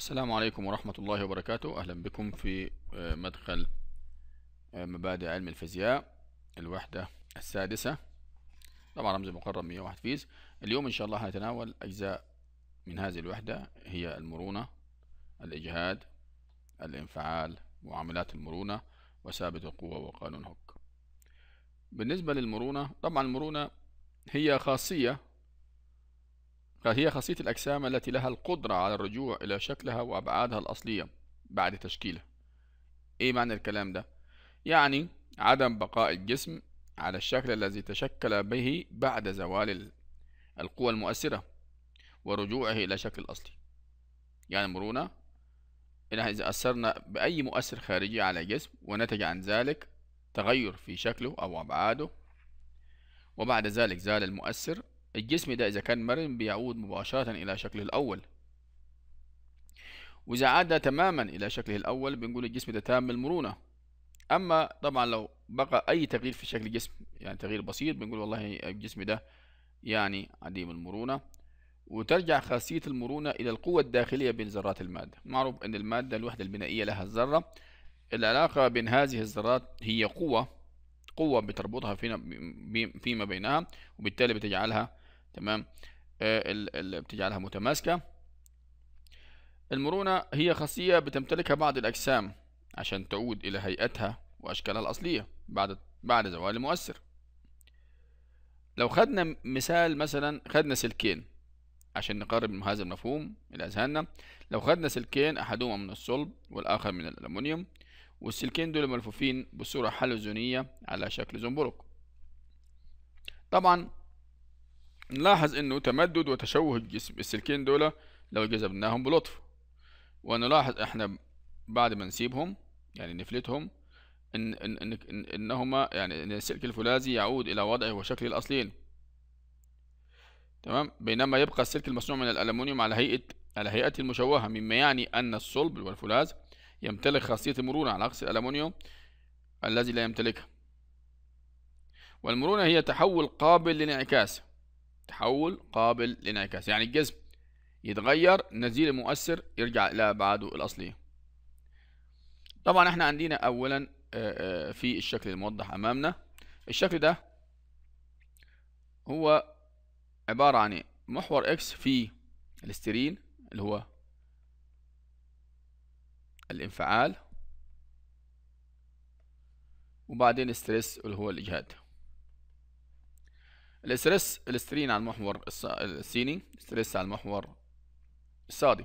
السلام عليكم ورحمة الله وبركاته أهلا بكم في آه، مدخل آه، مبادئ علم الفيزياء الوحدة السادسة طبعا رمز مقرب 101 فيز اليوم إن شاء الله هنتناول أجزاء من هذه الوحدة هي المرونة الإجهاد الانفعال معاملات المرونة وثابت القوة وقانون هوك بالنسبة للمرونة طبعا المرونة هي خاصية هي خاصية الأجسام التي لها القدرة على الرجوع إلى شكلها وأبعادها الأصلية بعد تشكيله إيه معنى الكلام ده؟ يعني عدم بقاء الجسم على الشكل الذي تشكل به بعد زوال القوى المؤثرة ورجوعه إلى شكل الأصلي يعني مرونة إنها إذا أثرنا بأي مؤثر خارجي على جسم ونتج عن ذلك تغير في شكله أو أبعاده وبعد ذلك زال المؤثر الجسم ده إذا كان مرن بيعود مباشرة إلى شكله الأول وإذا عاد تماما إلى شكله الأول بنقول الجسم ده تام المرونة أما طبعا لو بقى أي تغيير في شكل الجسم يعني تغيير بسيط بنقول والله الجسم ده يعني عديم المرونة وترجع خاصية المرونة إلى القوة الداخلية بين ذرات المادة معروف أن المادة الوحدة البنائية لها الذرة العلاقة بين هذه الذرات هي قوة قوة بتربطها فيما بينها وبالتالي بتجعلها تمام آه، اللي بتجعلها متماسكة المرونة هي خاصية بتمتلكها بعض الأجسام عشان تعود إلى هيئتها وأشكالها الأصلية بعد بعد زوال المؤثر لو خدنا مثال مثلا خدنا سلكين عشان نقرب من هذا المفهوم إلى أذهاننا لو خدنا سلكين أحدهما من الصلب والآخر من الألمنيوم والسلكين دول ملفوفين بصورة حلزونية على شكل زنبرق طبعا نلاحظ انه تمدد وتشوه الجسم السلكين دول لو جذبناهم بلطف ونلاحظ احنا بعد ما نسيبهم يعني نفلتهم ان ان ان, إن انهما يعني ان السلك الفولاذي يعود الى وضعه وشكله الاصليين تمام بينما يبقى السلك المصنوع من الالومنيوم على هيئه على هيئته المشوهه مما يعني ان الصلب والفولاذ يمتلك خاصيه المرونه على عكس الالومنيوم الذي لا يمتلكها والمرونه هي تحول قابل للانعكاس تحول قابل للانعكاس يعني الجسم يتغير نزيل المؤثر يرجع إلى أبعاده الأصلية طبعا احنا عندنا أولا آه، آه، في الشكل الموضح أمامنا الشكل ده هو عبارة عن محور إكس في الاسترين اللي هو الانفعال وبعدين ستريس اللي هو الإجهاد الاسترس الاسترين على المحور السيني الاسترس على المحور الصادي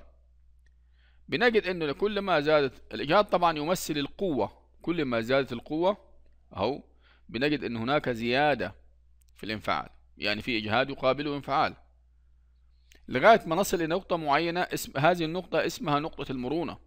بنجد انه كل ما زادت الاجهاد طبعا يمثل القوة كل ما زادت القوة اهو بنجد ان هناك زيادة في الانفعال يعني في اجهاد يقابله انفعال لغاية ما نصل لنقطة معينة اسم هذه النقطة اسمها نقطة المرونة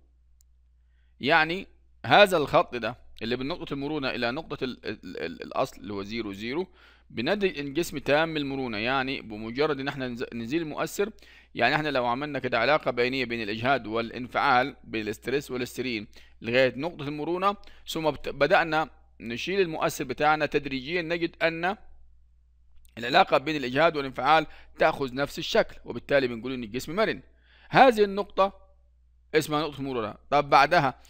يعني هذا الخط ده اللي من نقطة المرونة إلى نقطة الأصل اللي هو زيرو زيرو بنتج الجسم تام المرونة يعني بمجرد ان احنا نزيل المؤثر يعني احنا لو عملنا كده علاقة بينية بين الاجهاد والانفعال بين الاسترس والاسترين لغاية نقطة المرونة ثم بدأنا نشيل المؤثر بتاعنا تدريجيا نجد ان العلاقة بين الاجهاد والانفعال تأخذ نفس الشكل وبالتالي بنقول ان الجسم مرن هذه النقطة اسمها نقطة المرونه طب بعدها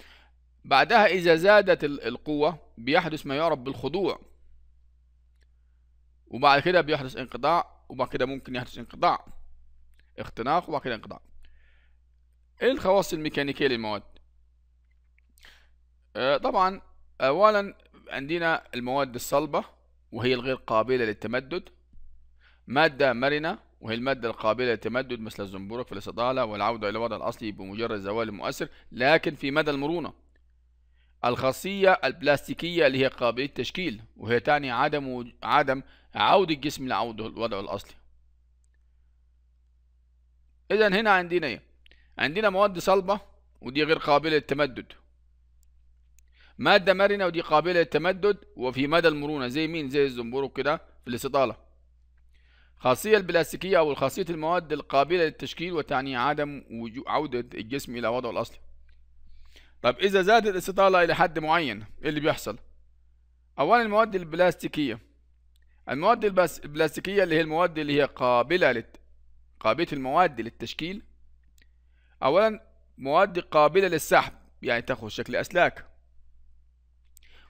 بعدها إذا زادت القوة بيحدث ما يعرف بالخضوع وبعد كده بيحدث انقطاع وبعد كده ممكن يحدث انقطاع اختناق وبعد كده انقطاع ايه الخواص الميكانيكية للمواد آه، طبعا اولا عندنا المواد الصلبة وهي الغير قابلة للتمدد مادة مرنة وهي المادة القابلة للتمدد مثل الزنبرك في الاستطالة والعودة إلى الوضع الأصلي بمجرد زوال المؤثر لكن في مدى المرونة الخاصية البلاستيكية اللي هي قابلية التشكيل وهي تعني عدم عدم عودة الجسم لعوده لوضعه الأصلي. إذا هنا عندنا إيه؟ عندنا مواد صلبة ودي غير قابلة للتمدد. مادة مرنة ودي قابلة للتمدد وفي مدى المرونة زي مين؟ زي الزنبرك كده في الاستطالة. خاصية البلاستيكية أو خاصية المواد القابلة للتشكيل وتعني عدم عودة الجسم إلى وضعه الأصلي. طب إذا زادت الاستطالة إلى حد معين إيه اللي بيحصل؟ أولا المواد البلاستيكية المواد البلاستيكية اللي هي المواد اللي هي قابلة للت... قابلة المواد للتشكيل أولا مواد قابلة للسحب يعني تاخذ شكل أسلاك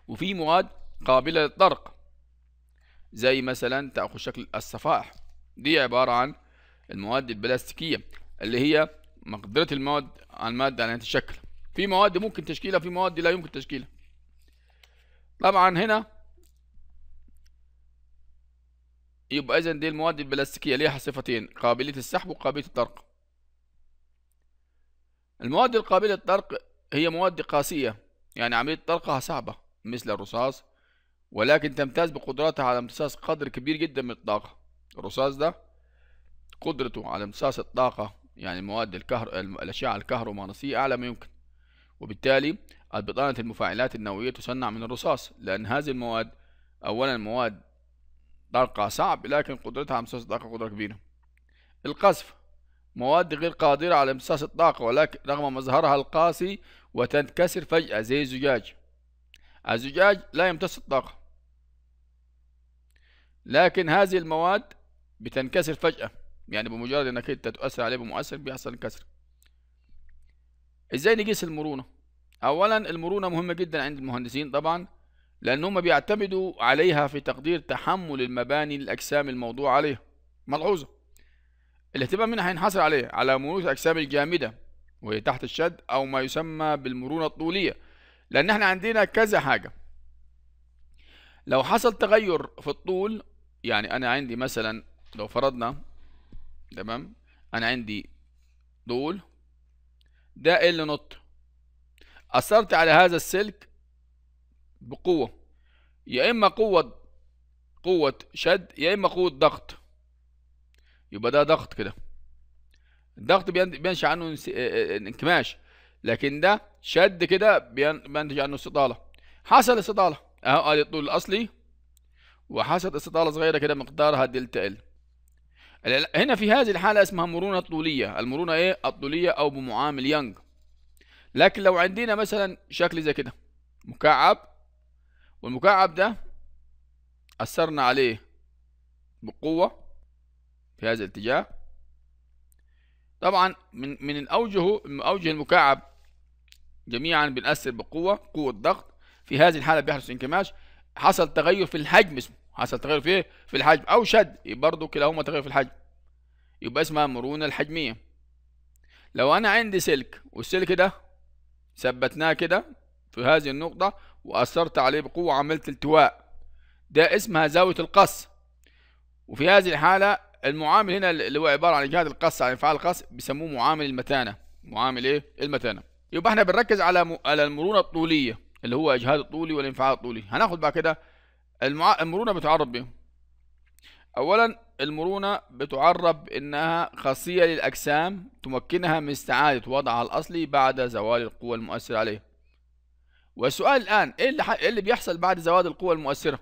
وفي مواد قابلة للطرق زي مثلا تاخذ شكل الصفائح دي عبارة عن المواد البلاستيكية اللي هي مقدرة المواد على المادة على تتشكل في مواد ممكن تشكيلها في مواد لا يمكن تشكيلها طبعا هنا يبقى اذا دي المواد البلاستيكيه ليها صفتين قابليه السحب وقابليه الطرق المواد القابله للطرق هي مواد قاسيه يعني عمليه طرقها صعبه مثل الرصاص ولكن تمتاز بقدرتها على امتصاص قدر كبير جدا من الطاقه الرصاص ده قدرته على امتصاص الطاقه يعني مواد الكهر الاشعه الكهرومغناطيسيه اعلى ما يمكن وبالتالي البطانة المفاعلات النووية تصنع من الرصاص لأن هذه المواد أولا مواد طلقها صعب لكن قدرتها على امتصاص الطاقة قدرة كبيرة القذف مواد غير قادرة على امتصاص الطاقة ولكن رغم مظهرها القاسي وتنكسر فجأة زي الزجاج الزجاج لا يمتص الطاقة لكن هذه المواد بتنكسر فجأة يعني بمجرد انك انت تؤثر عليه بمؤثر بيحصل انكسر ازاي نقيس المرونة اولا المرونة مهمة جدا عند المهندسين طبعا لان هم بيعتمدوا عليها في تقدير تحمل المباني للاجسام الموضوع عليها ملحوظة الاهتمام هنا هينحصر عليه على مرونة الاجسام الجامدة وهي تحت الشد او ما يسمى بالمرونة الطولية لان احنا عندنا كذا حاجة لو حصل تغير في الطول يعني انا عندي مثلا لو فرضنا تمام انا عندي طول ده ال نوت أثرت على هذا السلك بقوة يا إما قوة قوة شد يا إما قوة ضغط يبقى ده ضغط كده الضغط بينشأ عنه انكماش لكن ده شد كده بينتج عنه استطالة حصل استطالة أهو أدي الطول الأصلي وحصلت استطالة صغيرة كده مقدارها دلتا ال هنا في هذه الحالة اسمها مرونة طولية المرونة ايه الطولية او بمعامل يانج لكن لو عندنا مثلا شكل زي كده مكعب والمكعب ده أثرنا عليه بقوة في هذا الاتجاه طبعا من من الأوجه من اوجه المكعب جميعا بنأثر بقوة قوة ضغط في هذه الحالة بيحدث انكماش حصل تغير في الحجم اسمه حصل تغير في في الحجم او شد برضه كلاهما تغير في الحجم يبقى اسمها مرونة الحجمية لو انا عندي سلك والسلك ده ثبتناه كده في هذه النقطة واثرت عليه بقوة عملت التواء ده اسمها زاوية القص وفي هذه الحالة المعامل هنا اللي هو عبارة عن جهاد القص عن انفعال القص بيسموه معامل المتانة معامل ايه المتانة يبقى احنا بنركز على على المرونة الطولية اللي هو اجهاد الطولي والانفعال الطولي هناخد بقى كده المع... المرونة بتعرب بيهم أولا المرونة بتعرب إنها خاصية للأجسام تمكنها من استعادة وضعها الأصلي بعد زوال القوة المؤثرة عليها والسؤال الآن إيه اللي, ح... إيه اللي بيحصل بعد زوال القوة المؤثرة؟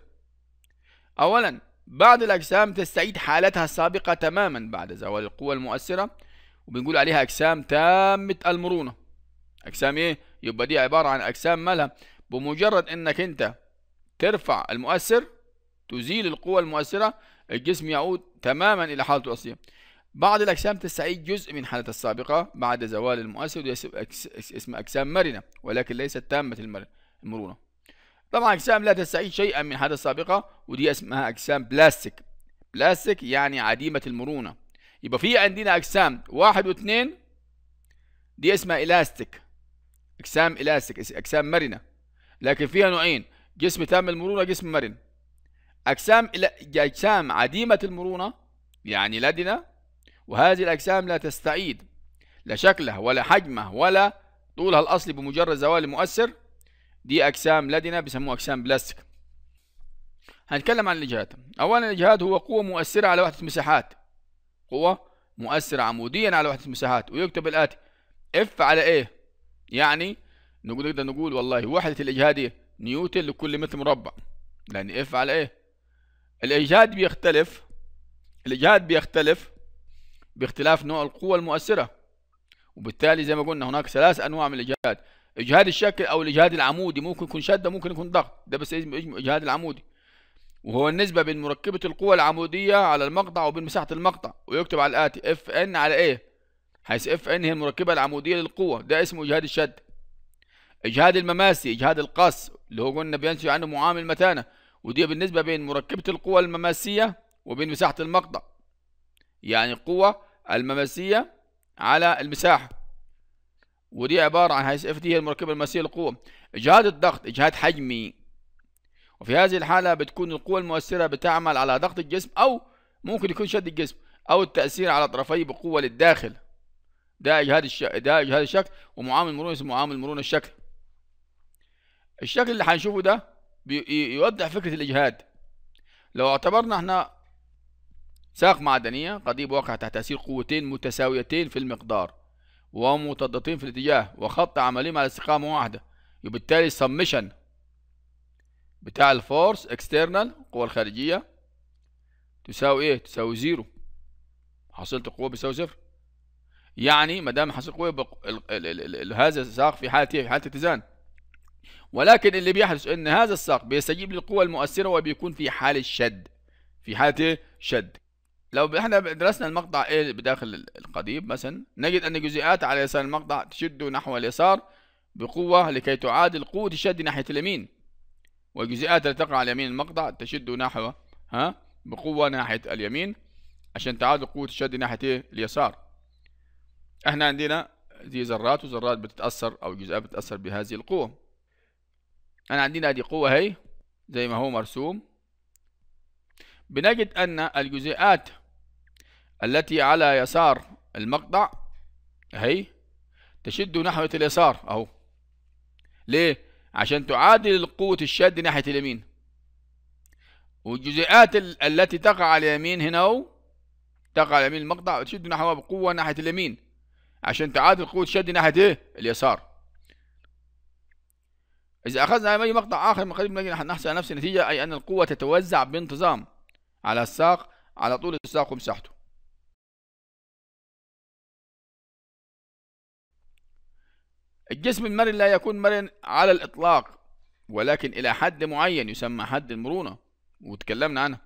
أولا بعض الأجسام تستعيد حالتها السابقة تماما بعد زوال القوة المؤثرة وبنقول عليها أجسام تامة المرونة أجسام إيه؟ يبقى دي عبارة عن أجسام مالها بمجرد إنك أنت ترفع المؤثر تزيل القوى المؤثرة الجسم يعود تماما إلى حالته الأصلية بعض الأجسام تستعيد جزء من حالتها السابقة بعد زوال المؤثر يسب اسم أجسام مرنة ولكن ليست تامة المرونة طبعا أجسام لا تستعيد شيئا من حالتها السابقة ودي اسمها أجسام بلاستيك بلاستيك يعني عديمة المرونة يبقى في عندنا أجسام واحد واثنين دي اسمها إلاستيك أجسام إلاستيك أجسام مرنة لكن فيها نوعين جسم تام المرونة جسم مرن أجسام أجسام عديمة المرونة يعني لدنة وهذه الأجسام لا تستعيد لا شكلها ولا حجمها ولا طولها الأصلي بمجرد زوال المؤثر دي أجسام لدنة بيسموها أجسام بلاستيك هنتكلم عن الإجهاد أولا الإجهاد هو قوة مؤثرة على وحدة مساحات قوة مؤثرة عموديا على وحدة مساحات ويكتب الآتي اف على ايه يعني نقدر نقول والله وحدة الإجهاد ايه نيوتن لكل متر مربع لان اف على ايه الاجهاد بيختلف الاجهاد بيختلف باختلاف نوع القوة المؤثرة وبالتالي زي ما قلنا هناك ثلاث انواع من الاجهاد اجهاد الشكل او الاجهاد العمودي ممكن يكون شده ممكن يكون ضغط ده بس اجهاد العمودي وهو النسبة بين مركبة القوة العمودية على المقطع وبين مساحة المقطع ويكتب على الآتي اف ان على ايه حيث اف ان هي المركبة العمودية للقوة ده اسمه اجهاد الشد اجهاد المماسي اجهاد القص اللي هو قلنا بينشئ عنه معامل متانة ودي بالنسبة بين مركبة القوة المماسية وبين مساحة المقطع يعني القوة المماسية على المساحة ودي عبارة عن هاي اف دي هي المركبة المماسية للقوة اجهاد الضغط اجهاد حجمي وفي هذه الحالة بتكون القوة المؤثرة بتعمل على ضغط الجسم أو ممكن يكون شد الجسم أو التأثير على طرفي بقوة للداخل ده اجهاد الش... ده اجهاد الشكل ومعامل مرونة اسمه معامل مرونة الشكل الشكل اللي هنشوفه ده بيوضح فكرة الإجهاد لو اعتبرنا احنا ساق معدنية قضيب واقع تحت تأثير قوتين متساويتين في المقدار ومتضادتين في الاتجاه وخط عملهم على استقامة واحدة وبالتالي السمشن بتاع الفورس اكسترنال القوة الخارجية تساوي ايه؟ تساوي زيرو حصلت القوة بيساوي صفر يعني ما دام حصلت القوة هذا الساق في حالة ايه؟ في حالة اتزان ولكن اللي بيحدث ان هذا الساق بيستجيب للقوة المؤثره وبيكون في حاله شد في حاله شد لو احنا درسنا المقطع ايه بداخل القضيب مثلا نجد ان الجزيئات على يسار المقطع تشد نحو اليسار بقوة لكي تعادل قوة الشد ناحية اليمين والجزيئات التي تقع على يمين المقطع تشد نحو ها بقوة ناحية اليمين عشان تعادل قوة الشد ناحية اليسار احنا عندنا دي ذرات وذرات بتتأثر او جزيئات بتتأثر بهذه القوة أنا عندنا هذه قوة هي زي ما هو مرسوم بنجد أن الجزيئات التي على يسار المقطع هي تشد نحو اليسار أهو ليه؟ عشان تعادل قوة الشد ناحية اليمين والجزيئات التي تقع على اليمين هنا أهو تقع على يمين المقطع وتشد نحوها بقوة ناحية اليمين عشان تعادل قوة الشد ناحية ايه؟ اليسار إذا أخذنا أي مقطع آخر من قريب نجد نحصل على نفس النتيجة أي أن القوة تتوزع بانتظام على الساق على طول الساق ومساحته الجسم المرن لا يكون مرن على الإطلاق ولكن إلى حد معين يسمى حد المرونة وتكلمنا عنها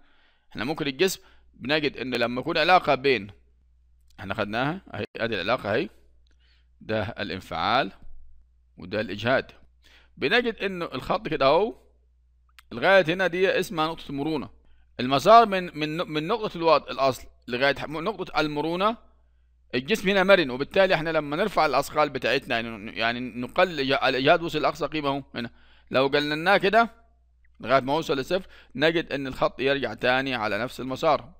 احنا ممكن الجسم بنجد ان لما يكون علاقة بين احنا خدناها اهي ادي العلاقة اهي ده الانفعال وده الاجهاد بنجد انه الخط كده اهو لغايه هنا دي اسمها نقطه المرونه المسار من من من نقطه الوضع الاصل لغايه نقطه المرونه الجسم هنا مرن وبالتالي احنا لما نرفع الاثقال بتاعتنا يعني يعني نقل الاجهاد وصل لاقصى قيمه هنا لو قللناه كده لغايه ما اوصل لصفر نجد ان الخط يرجع تاني على نفس المسار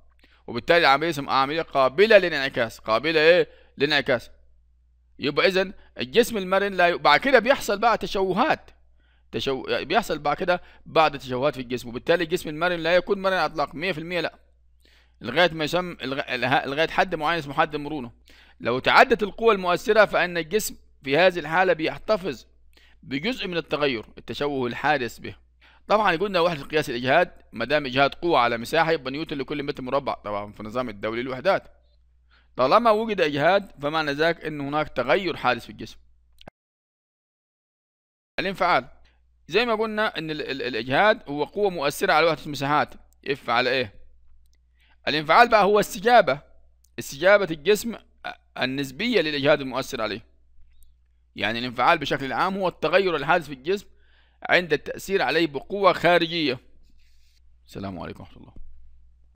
وبالتالي العمليه اسمها عمليه قابله للانعكاس قابله ايه للانعكاس يبقى إذا الجسم المرن لا ي... بعد كده بيحصل بقى تشوهات تشو... بيحصل بعد كده بعض التشوهات في الجسم وبالتالي الجسم المرن لا يكون مرن اطلاق 100% لا لغايه ما يسمى لغايه حد معين اسمه حد المرونه لو تعدت القوى المؤثره فان الجسم في هذه الحاله بيحتفظ بجزء من التغير التشوه الحادث به طبعا قلنا وحده قياس الاجهاد ما دام اجهاد قوه على مساحه يبقى نيوتن لكل متر مربع طبعا في النظام الدولي للوحدات طالما وجد إجهاد فمعنى ذاك أن هناك تغير حادث في الجسم الانفعال زي ما قلنا أن ال ال الإجهاد هو قوة مؤثرة على وحدة المساحات اف على إيه الانفعال بقى هو استجابة استجابة الجسم النسبية للإجهاد المؤثر عليه يعني الانفعال بشكل عام هو التغير الحادث في الجسم عند التأثير عليه بقوة خارجية السلام عليكم ورحمة الله